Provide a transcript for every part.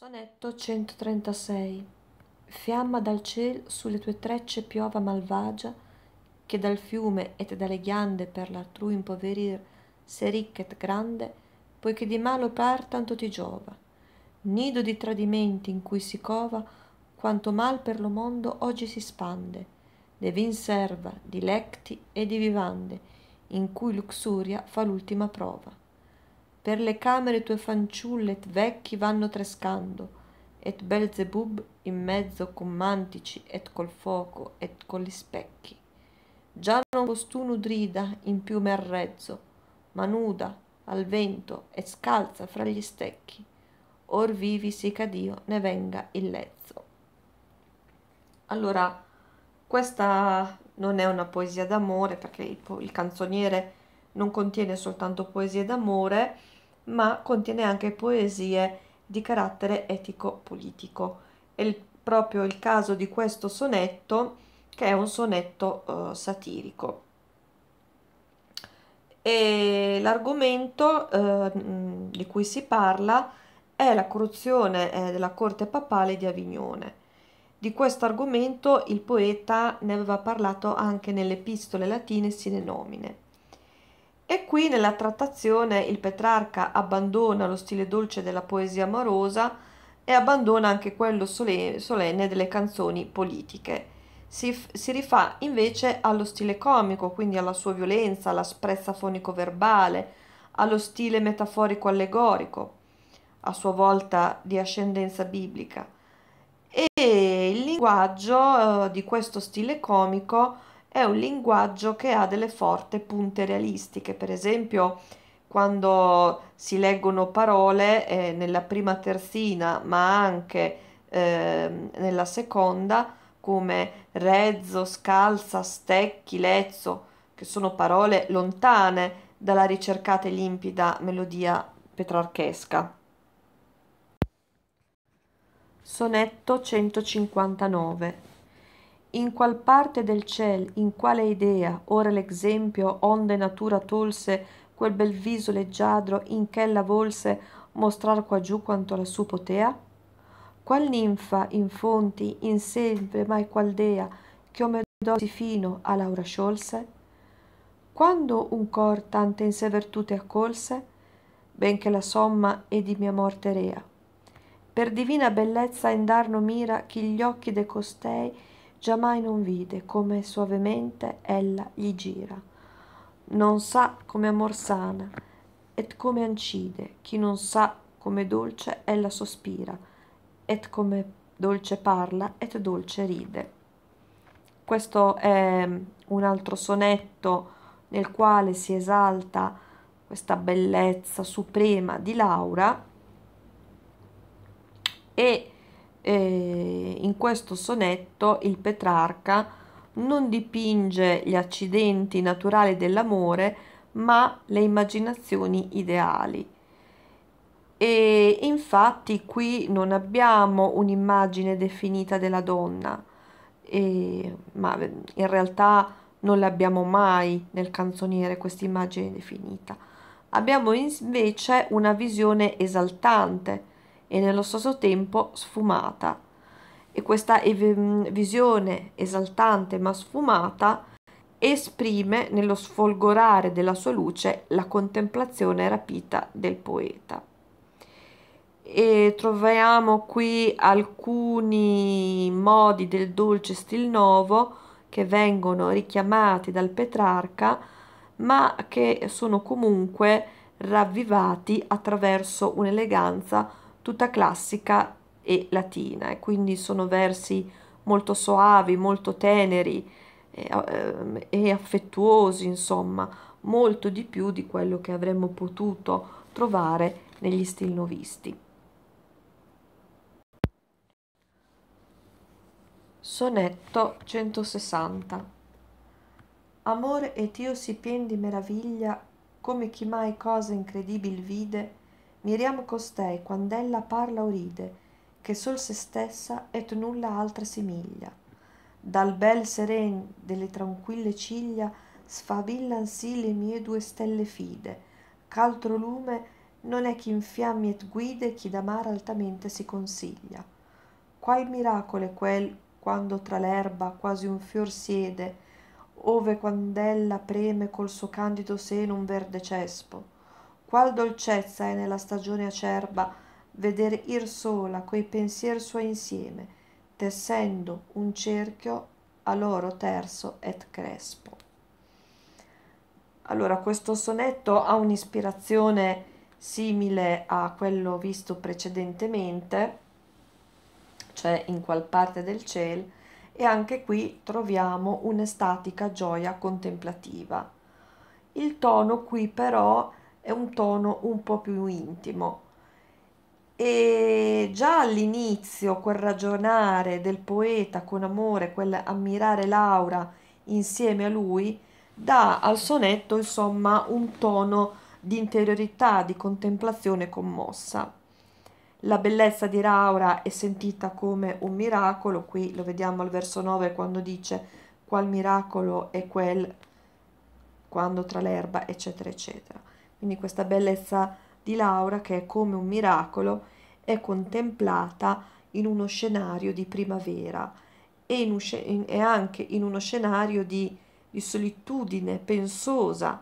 Sonetto 136 Fiamma dal ciel sulle tue trecce piova malvagia, che dal fiume et dalle ghiande per l'altrui impoverir se ricchet grande, poiché di malo par tanto ti giova. Nido di tradimenti in cui si cova, quanto mal per lo mondo oggi si spande, de vin serva, di lecti e di vivande, in cui luxuria fa l'ultima prova per le camere tue fanciulle et vecchi vanno trescando et Belzebub in mezzo con mantici et col fuoco et con gli specchi già non costun udrida in piume al rezzo ma nuda al vento e scalza fra gli stecchi or vivi sì che Dio ne venga il lezzo allora questa non è una poesia d'amore perché il, il canzoniere non contiene soltanto poesie d'amore ma contiene anche poesie di carattere etico-politico. È il, proprio il caso di questo sonetto, che è un sonetto eh, satirico. E l'argomento eh, di cui si parla è la corruzione eh, della corte papale di Avignone. Di questo argomento il poeta ne aveva parlato anche nelle epistole latine sine nomine. E qui nella trattazione il Petrarca abbandona lo stile dolce della poesia amorosa e abbandona anche quello solenne delle canzoni politiche. Si, si rifà invece allo stile comico, quindi alla sua violenza, alla sprezza fonico-verbale, allo stile metaforico-allegorico, a sua volta di ascendenza biblica. E il linguaggio eh, di questo stile comico è un linguaggio che ha delle forti punte realistiche, per esempio quando si leggono parole eh, nella prima terzina, ma anche eh, nella seconda, come rezzo, scalza, stecchi, lezzo, che sono parole lontane dalla ricercata e limpida melodia petrarchesca. Sonetto 159 in qual parte del ciel, in quale idea, ora l'esempio, onde natura tolse, quel bel viso leggiadro, in ch'ella volse, mostrar qua giù quanto lassù potea? Qual ninfa, in fonti, in sempre, mai qual dea, che omedosi fino a Laura sciolse? Quando un cor tante in sé vertute accolse, benché la somma e di mia morte rea. Per divina bellezza indarno mira chi gli occhi de costei giammai non vide come soavemente ella gli gira non sa come amor sana et come ancide chi non sa come dolce ella sospira et come dolce parla et dolce ride questo è mm, un altro sonetto nel quale si esalta questa bellezza suprema di Laura e eh, in questo sonetto il Petrarca non dipinge gli accidenti naturali dell'amore, ma le immaginazioni ideali. E infatti qui non abbiamo un'immagine definita della donna, e, ma in realtà non l'abbiamo mai nel canzoniere questa immagine definita. Abbiamo invece una visione esaltante e nello stesso tempo sfumata. E questa ev- mm, visione esaltante ma sfumata esprime nello sfolgorare della sua luce la contemplazione rapita del poeta. E troviamo qui alcuni modi del dolce stil novo che vengono richiamati dal Petrarca, ma che sono comunque ravvivati attraverso un'eleganza tutta classica e latina e quindi sono versi molto soavi, molto teneri e, eh, eh, e affettuosi, insomma, molto di più di quello che avremmo potuto trovare negli stilnovisti. Sonetto 160 Amore e Dio si pien di meraviglia, come chi mai cosa incredibile vide, miriam costei ella parla o ride che sol se stessa et nulla altra simiglia dal bel seren delle tranquille ciglia sfavillan sì le mie due stelle fide ch'altro lume non è chi infiammi et guide chi d'amare altamente si consiglia qual miracolo è quel quando tra l'erba quasi un fior siede ove quand'ella preme col suo candido seno un verde cespo qual dolcezza è nella stagione acerba vedere ir sola quei pensier suoi insieme, tessendo un cerchio a loro terso et crespo. Allora, questo sonetto ha un'ispirazione simile a quello visto precedentemente, cioè in qual parte del cielo, e anche qui troviamo un'estatica gioia contemplativa. Il tono qui però è un tono un po' più intimo. E già all'inizio quel ragionare del poeta con amore, quel ammirare Laura insieme a lui, dà al sonetto insomma un tono di interiorità, di contemplazione commossa. La bellezza di Laura è sentita come un miracolo, qui lo vediamo al verso 9 quando dice qual miracolo è quel quando tra l'erba, eccetera, eccetera. Quindi questa bellezza di Laura che è come un miracolo è contemplata in uno scenario di primavera e, in un, e anche in uno scenario di, di solitudine pensosa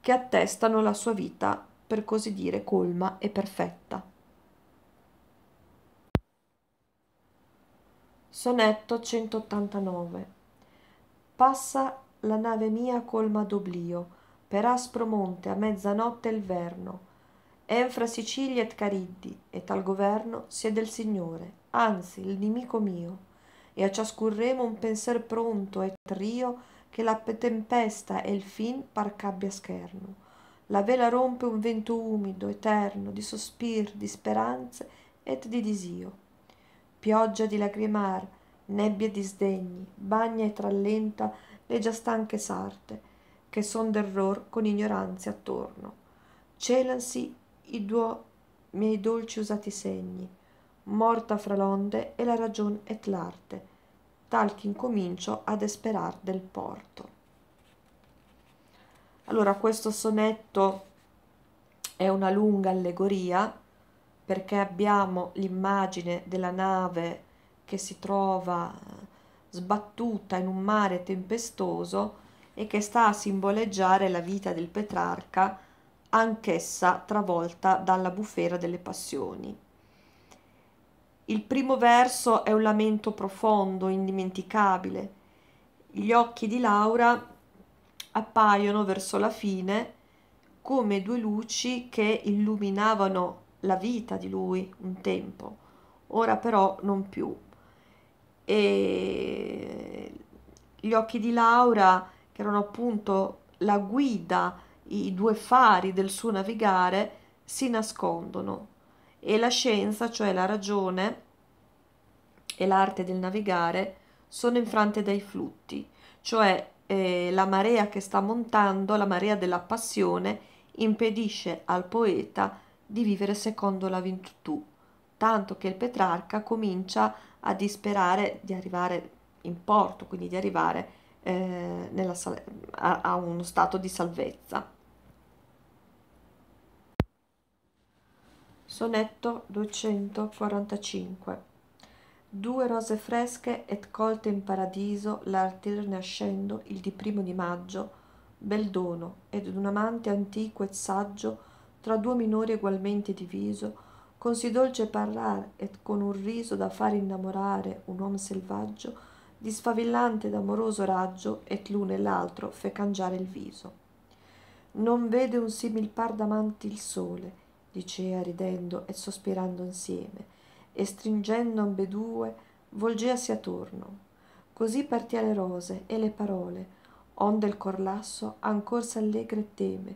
che attestano la sua vita, per così dire, colma e perfetta. Sonetto 189 Passa la nave mia colma d'oblio, per aspro monte a mezzanotte il verno. Enfra Sicilia et cariddi, e tal governo siede il Signore, anzi il nemico mio. E a ciascun remo un penser pronto e trio, che la tempesta e il fin par ch'abbia scherno. La vela rompe un vento umido, eterno, di sospir, di speranze et di disio. Pioggia di lagrimar, nebbie di sdegni, bagna e trallenta le già stanche sarte, che son d'error con ignoranze attorno celansi i duo miei dolci usati segni morta fra l'onde e la ragion et l'arte tal che incomincio ad esperar del porto allora questo sonetto è una lunga allegoria perché abbiamo l'immagine della nave che si trova sbattuta in un mare tempestoso e che sta a simboleggiare la vita del Petrarca, anch'essa travolta dalla bufera delle passioni. Il primo verso è un lamento profondo, indimenticabile. Gli occhi di Laura appaiono verso la fine come due luci che illuminavano la vita di lui un tempo, ora però non più. E gli occhi di Laura che erano appunto la guida, i due fari del suo navigare, si nascondono e la scienza, cioè la ragione e l'arte del navigare, sono infrante dai flutti, cioè eh, la marea che sta montando, la marea della passione, impedisce al poeta di vivere secondo la virtù, tanto che il Petrarca comincia a disperare di arrivare in porto, quindi di arrivare a eh, nella, a, a uno stato di salvezza. Sonetto 245 Due rose fresche et colte in paradiso l'artir nascendo il di primo di maggio, bel dono, ed un amante antico e saggio, tra due minori egualmente diviso, con si dolce parlare et con un riso da far innamorare un uomo selvaggio, di sfavillante ed amoroso raggio et l'uno e l'altro fe cangiare il viso. Non vede un simil par d'amanti il sole, dicea ridendo e sospirando insieme, e stringendo ambedue volgeasi attorno. Così partia le rose e le parole, onde il cor lasso ancor s'allegra e teme.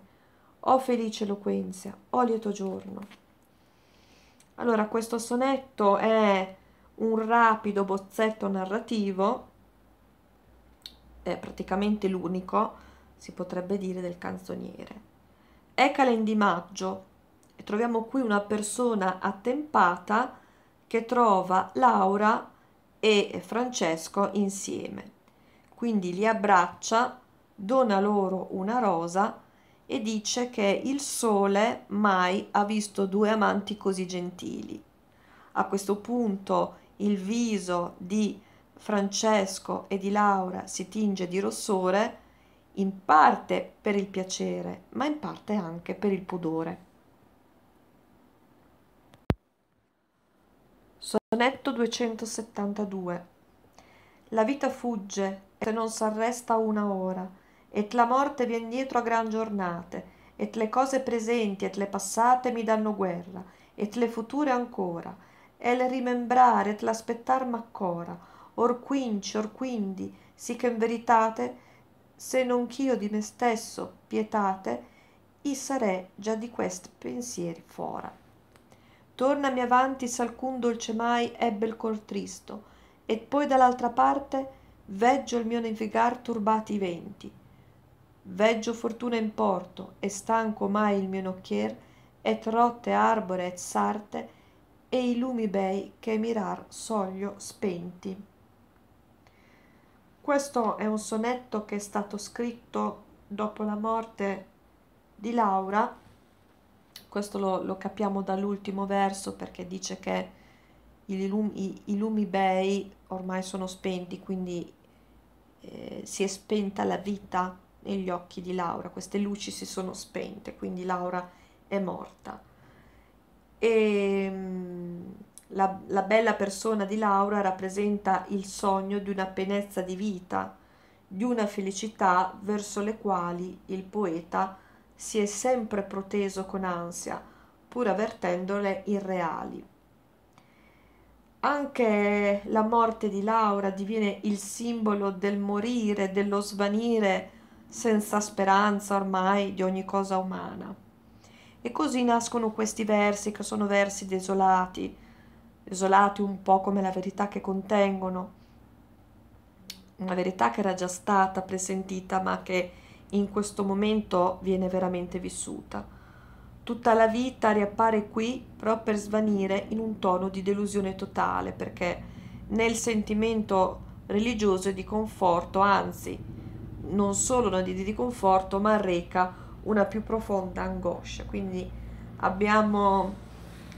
O felice eloquenza, o lieto giorno. Allora, questo sonetto è un rapido bozzetto narrativo, è praticamente l'unico, si potrebbe dire, del canzoniere. È Maggio e troviamo qui una persona attempata che trova Laura e Francesco insieme. Quindi li abbraccia, dona loro una rosa e dice che il sole mai ha visto due amanti così gentili. A questo punto il viso di Francesco e di Laura si tinge di rossore, in parte per il piacere, ma in parte anche per il pudore. Sonetto 272 La vita fugge e non s'arresta una ora, e la morte vien dietro a gran giornate, e le cose presenti e le passate mi danno guerra, e le future ancora, e el rimembrare e l'aspettar m'accora, or quinci, or quindi, sì che in veritate, se non ch'io di me stesso pietate, i sarei già di quest pensieri fora. Tornami avanti s'alcun dolce mai ebbe il cor tristo, e poi dall'altra parte veggio il mio navigar turbati i venti. Veggio fortuna in porto, e stanco mai il mio nocchier, et rotte arbore et sarte, e i lumi bei che mirar soglio spenti. Questo è un sonetto che è stato scritto dopo la morte di Laura, questo lo, lo capiamo dall'ultimo verso perché dice che i lumi, i, lumi bei ormai sono spenti, quindi eh, si è spenta la vita negli occhi di Laura, queste luci si sono spente, quindi Laura è morta e mm, la, la bella persona di Laura rappresenta il sogno di una penezza di vita, di una felicità verso le quali il poeta si è sempre proteso con ansia, pur avvertendole irreali. Anche la morte di Laura diviene il simbolo del morire, dello svanire senza speranza ormai di ogni cosa umana. E così nascono questi versi che sono versi desolati, desolati un po' come la verità che contengono, una verità che era già stata presentita ma che in questo momento viene veramente vissuta. Tutta la vita riappare qui però per svanire in un tono di delusione totale, perché nel sentimento religioso e di conforto, anzi non solo una è di conforto, ma reca una più profonda angoscia. Quindi abbiamo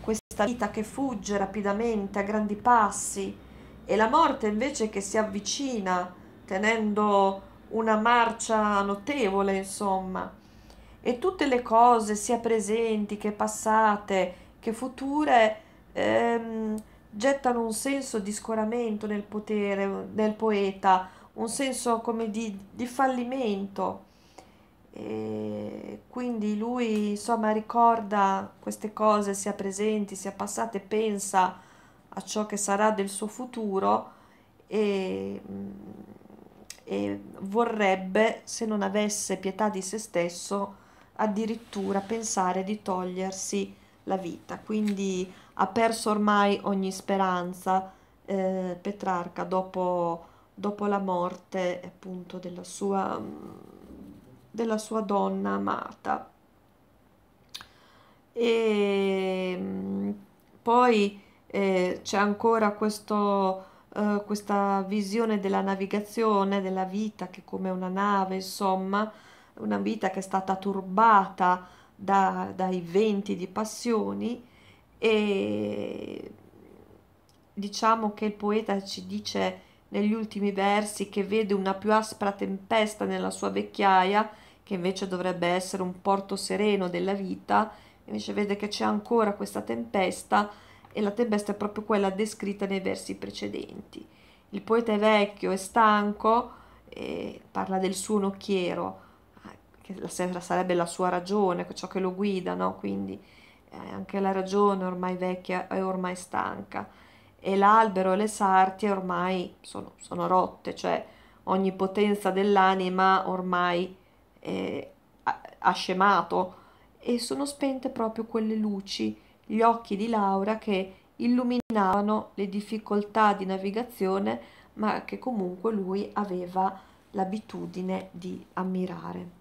questa vita che fugge rapidamente a grandi passi e la morte invece che si avvicina tenendo una marcia notevole, insomma. E tutte le cose, sia presenti che passate, che future, ehm, gettano un senso di scoramento nel potere del poeta, un senso come di, di fallimento e quindi lui insomma ricorda queste cose sia presenti sia passate, pensa a ciò che sarà del suo futuro e, mm, e vorrebbe, se non avesse pietà di se stesso, addirittura pensare di togliersi la vita. Quindi ha perso ormai ogni speranza eh, Petrarca dopo, dopo, la morte appunto della sua mm, della sua donna amata. E ehm, poi eh, c'è ancora questo, eh, questa visione della navigazione, della vita che come una nave, insomma, una vita che è stata turbata da, dai venti di passioni e diciamo che il poeta ci dice negli ultimi versi che vede una più aspra tempesta nella sua vecchiaia che invece dovrebbe essere un porto sereno della vita, invece vede che c'è ancora questa tempesta e la tempesta è proprio quella descritta nei versi precedenti. Il poeta è vecchio, è stanco, e parla del suo nocchiero, che sarebbe la sua ragione, ciò che lo guida, no? quindi eh, anche la ragione ormai vecchia è ormai stanca e l'albero e le sartie ormai sono, sono rotte, cioè ogni potenza dell'anima ormai eh, ascemato e sono spente proprio quelle luci, gli occhi di Laura che illuminavano le difficoltà di navigazione ma che comunque lui aveva l'abitudine di ammirare.